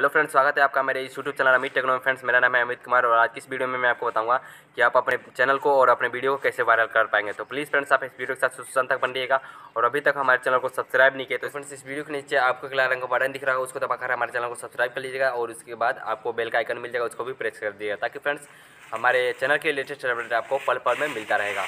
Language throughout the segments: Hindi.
हेलो फ्रेंड्स स्वागत है आपका मेरे इस YouTube channel Amit techno friends मेरा नाम है अमित कुमार और आज की इस वीडियो में मैं आपको बताऊंगा कि आप अपने चैनल को और अपने वीडियो को कैसे वायरल कर पाएंगे तो प्लीज़ फ्रेंड्स आप इस वीडियो के साथ सुन तक बन रहिएगा और अभी तक हमारे चैनल को सब्सक्राइब नहीं किया तो फ्रेंड्स इस वीडियो के नीचे आपको एक रंग का बटन दिख रहा है उसको दबाकर हमारे चैनल को सब्सक्राइब कर लीजिएगा और उसके बाद आपको बेल का आइकन मिल जाएगा उसको भी प्रेस कर दीजिएगा ताकि फ्रेंड्स हमारे चैनल के लेटेस्ट अपडेट आपको पल पल में मिलता रहेगा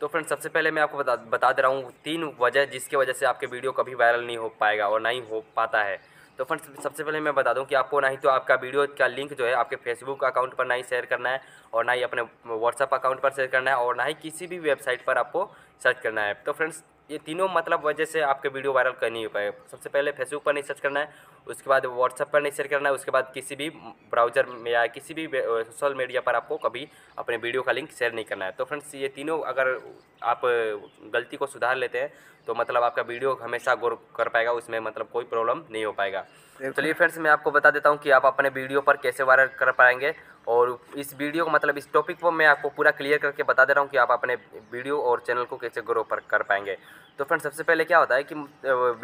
तो फ्रेंड्स सबसे पहले मैं आपको बता बता दे रहा हूँ तीन वजह जिसकी वजह से आपके वीडियो कभी वायरल नहीं हो पाएगा और ना ही हो पाता है तो फ्रेंड्स सबसे पहले मैं बता दूं कि आपको ना ही तो आपका वीडियो का लिंक जो है आपके फेसबुक अकाउंट पर ना ही शेयर करना है और ना ही अपने व्हाट्सअप अकाउंट पर शेयर करना है और ना ही किसी भी वेबसाइट पर आपको सर्च करना है तो फ्रेंड्स ये तीनों मतलब वजह से आपके वीडियो वायरल कर नहीं हो पाए सबसे पहले फेसबुक पर नहीं सर्च करना है उसके बाद व्हाट्सअप पर नहीं शेयर करना है उसके बाद किसी भी ब्राउज़र में या किसी भी सोशल मीडिया पर आपको कभी अपने वीडियो का लिंक शेयर नहीं करना है तो फ्रेंड्स ये तीनों अगर आप गलती को सुधार लेते हैं तो मतलब आपका वीडियो हमेशा गौर कर पाएगा उसमें मतलब कोई प्रॉब्लम नहीं हो पाएगा चलिए फ्रेंड्स मैं आपको बता देता हूँ कि आप अपने वीडियो पर कैसे वायरल कर पाएंगे और इस वीडियो को मतलब इस टॉपिक को मैं आपको पूरा क्लियर करके बता दे रहा हूँ कि आप अपने वीडियो और चैनल को कैसे ग्रो पर कर पाएंगे तो फ्रेंड्स सबसे पहले क्या होता है कि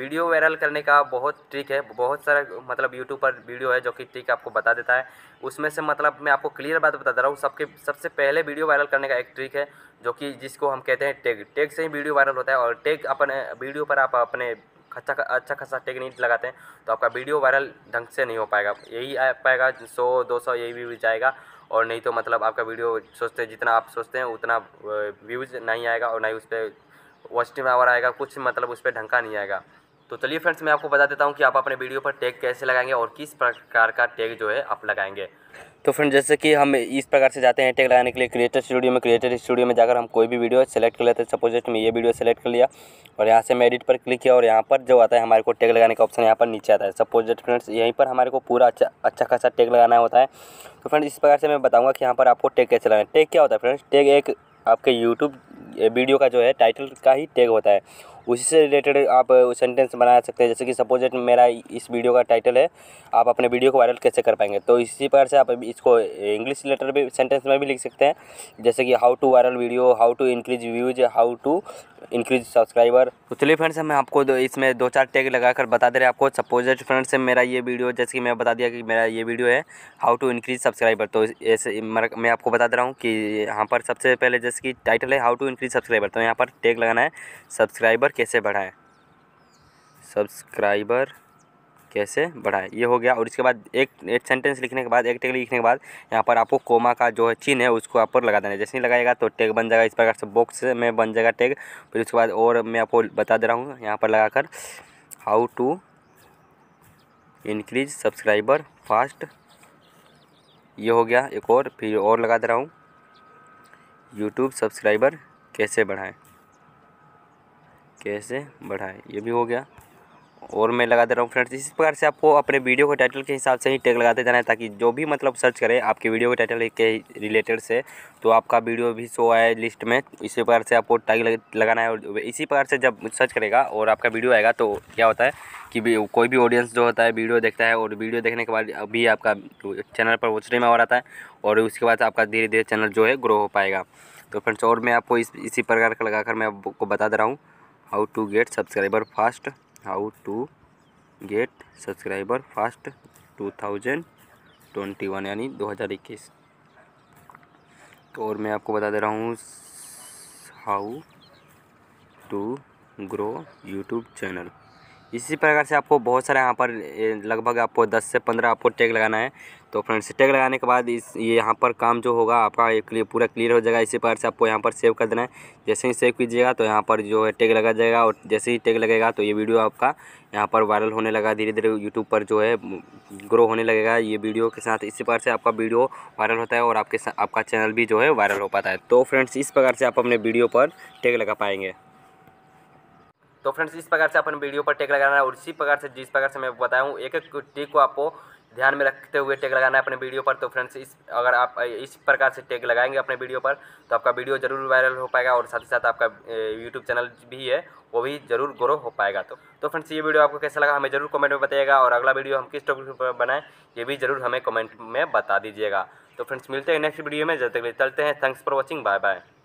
वीडियो वायरल करने का बहुत ट्रिक है बहुत सारे तरह मतलब यूट्यूब पर वीडियो है जो कि टिक आपको बता देता है उसमें से मतलब मैं आपको क्लियर बात बता दे रहा हूँ सबके सबसे पहले वीडियो वायरल करने का एक ट्रिक है जो कि जिसको हम कहते हैं टैग टैग से ही वीडियो वायरल होता है और टैग अपने वीडियो पर आप अपने अच्छा अच्छा खासा नहीं लगाते हैं तो आपका वीडियो वायरल ढंग से नहीं हो पाएगा यही आ पाएगा सौ दो सौ यही व्यूज जाएगा और नहीं तो मतलब आपका वीडियो सोचते हैं जितना आप सोचते हैं उतना व्यूज़ नहीं आएगा और ना ही उस पर वॉस्टिंग आवर आएगा कुछ मतलब उस पर ढंग का नहीं आएगा तो चलिए फ्रेंड्स मैं आपको बता देता हूँ कि आप अपने वीडियो पर टैग कैसे लगाएंगे और किस प्रकार का टैग जो है आप लगाएंगे तो फ्रेंड जैसे कि हम इस प्रकार से जाते हैं टैग लगाने के लिए क्रिएटर स्टूडियो में क्रिएटर स्टूडियो में जाकर हम कोई भी वीडियो सेलेक्ट कर लेते हैं सपोज मैं ये वीडियो सेलेक्ट कर लिया और यहाँ से मैं एडिट पर क्लिक किया और यहाँ पर जो आता है हमारे को टैग लगाने का ऑप्शन यहाँ पर नीचे आता है सपोज फ्रेंड्स यहीं पर हमारे को पूरा अच्छा अच्छा खासा टैग लगाना होता है तो फ्रेंड इस प्रकार से मैं बताऊँगा कि यहाँ पर आपको टैग कैसे लगाना है टैग क्या होता है फ्रेंड्स टैग एक आपके यूट्यूब वीडियो का जो है टाइटल का ही टैग होता है उसी से रिलेटेड आप सेंटेंस बना सकते हैं जैसे कि सपोजिट मेरा इस वीडियो का टाइटल है आप अपने वीडियो को वायरल कैसे कर पाएंगे तो इसी प्रकार से आप इसको इंग्लिश रिलेटेड भी सेंटेंस में भी लिख सकते हैं जैसे कि how to viral video how to increase views how to increase subscriber तो चलिए फ्रेंड्स मैं आपको इसमें दो चार टैग लगाकर बता दे रहे आपको सपोजिट फ्रेंड्स से मेरा ये वीडियो जैसे कि मैं बता दिया कि मेरा ये वीडियो है हाउ टू इंक्रीज सब्सक्राइबर तो ऐसे मैं आपको बता दे रहा हूँ कि यहाँ पर सबसे पहले जैसे कि टाइटल है हाउ टू इंक्रीज सब्सक्राइबर तो यहाँ पर टैग लगाना है सब्सक्राइबर कैसे बढ़ाएं सब्सक्राइबर कैसे बढ़ाएं ये हो गया और इसके बाद एक एक सेंटेंस लिखने के बाद एक टेक लिखने के बाद यहाँ पर आपको कोमा का जो है चिन्ह है उसको आप पर लगा देना जैसे ही लगाएगा तो टैग बन जाएगा इस प्रकार से बॉक्स में बन जाएगा टैग फिर उसके बाद और मैं आपको बता दे रहा हूँ यहाँ पर कर how to increase subscriber fast ये हो गया एक और फिर और लगा दे रहा हूँ यूट्यूब सब्सक्राइबर कैसे बढ़ाएं कैसे बढ़ाएं ये भी हो गया और मैं लगा दे रहा हूँ फ्रेंड्स इसी प्रकार से आपको अपने वीडियो के टाइटल के हिसाब से ही टैग लगाते जाना है ताकि जो भी मतलब सर्च करें आपके वीडियो के टाइटल के रिलेटेड से तो आपका वीडियो भी शो आए लिस्ट में इसी प्रकार से आपको टैग लगाना है और इसी प्रकार से जब सर्च करेगा और आपका वीडियो आएगा तो क्या होता है कि कोई भी ऑडियंस जो होता है वीडियो देखता है और वीडियो देखने के बाद अभी आपका चैनल पर वोचने में और आता है और उसके बाद आपका धीरे धीरे चैनल जो है ग्रो हो पाएगा तो फ्रेंड्स और मैं आपको इस इसी प्रकार का लगाकर मैं आपको बता दे रहा हूँ how to get subscriber fast how to get subscriber fast two thousand twenty one यानी दो हज़ार इक्कीस तो और मैं आपको बता दे रहा हूँ how to grow YouTube channel इसी प्रकार से आपको बहुत सारे यहाँ पर लगभग आपको 10 से 15 आपको टैग लगाना है तो फ्रेंड्स टैग लगाने के बाद इस ये यहाँ पर काम जो होगा आपका क्लियर पूरा क्लियर हो जाएगा इसी प्रकार से आपको यहाँ पर सेव कर देना है जैसे ही सेव कीजिएगा तो यहाँ पर जो है टैग लगा जाएगा और जैसे ही टैग लगेगा तो ये वीडियो आपका यहाँ पर वायरल होने लगा धीरे धीरे यूट्यूब पर जो है ग्रो होने लगेगा ये वीडियो के साथ इसी प्रकार से आपका वीडियो वायरल होता है और आपके आपका चैनल भी जो है वायरल हो पाता है तो फ्रेंड्स इस प्रकार से आप अपने वीडियो पर टैग लगा पाएंगे तो फ्रेंड्स इस प्रकार से अपन वीडियो पर टेक लगाना है और इसी प्रकार से जिस प्रकार से मैं बताया हूँ एक एक टिक को आपको ध्यान में रखते हुए टैग लगाना है अपने वीडियो पर तो फ्रेंड्स इस अगर आप इस प्रकार से टैग लगाएंगे अपने वीडियो पर तो आपका वीडियो जरूर वायरल हो पाएगा और साथ ही साथ आपका यूट्यूब चैनल भी है वो भी जरूर ग्रो हो पाएगा तो तो फ्रेंड्स ये वीडियो आपको कैसा लगा हमें जरूर कमेंट में बताइएगा और अगला वीडियो हम किस टॉपिक पर बनाएं ये भी जरूर हमें कमेंट में बता दीजिएगा तो फ्रेंड्स मिलते हैं नेक्स्ट वीडियो में जब तक चलते हैं thanks for watching bye bye